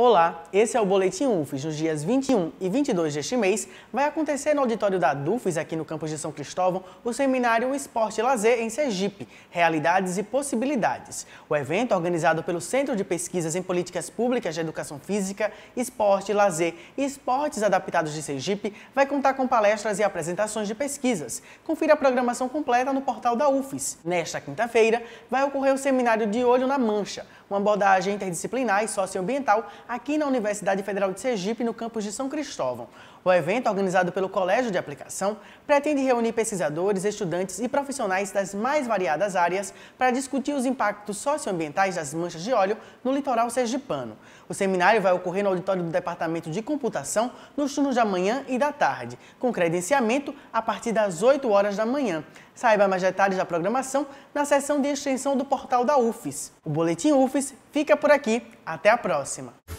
Olá, esse é o Boletim UFES. Nos dias 21 e 22 deste mês, vai acontecer no auditório da DUFES, aqui no campus de São Cristóvão, o seminário Esporte e Lazer em Sergipe, Realidades e Possibilidades. O evento, organizado pelo Centro de Pesquisas em Políticas Públicas de Educação Física, Esporte, Lazer e Esportes Adaptados de Sergipe, vai contar com palestras e apresentações de pesquisas. Confira a programação completa no portal da UFES. Nesta quinta-feira, vai ocorrer o seminário De Olho na Mancha, uma abordagem interdisciplinar e socioambiental aqui na Universidade Federal de Sergipe, no campus de São Cristóvão. O evento, organizado pelo Colégio de Aplicação, pretende reunir pesquisadores, estudantes e profissionais das mais variadas áreas para discutir os impactos socioambientais das manchas de óleo no litoral sergipano. O seminário vai ocorrer no auditório do Departamento de Computação nos turnos da manhã e da tarde, com credenciamento a partir das 8 horas da manhã. Saiba mais detalhes da programação na seção de extensão do portal da UFES. O Boletim UFES fica por aqui. Até a próxima!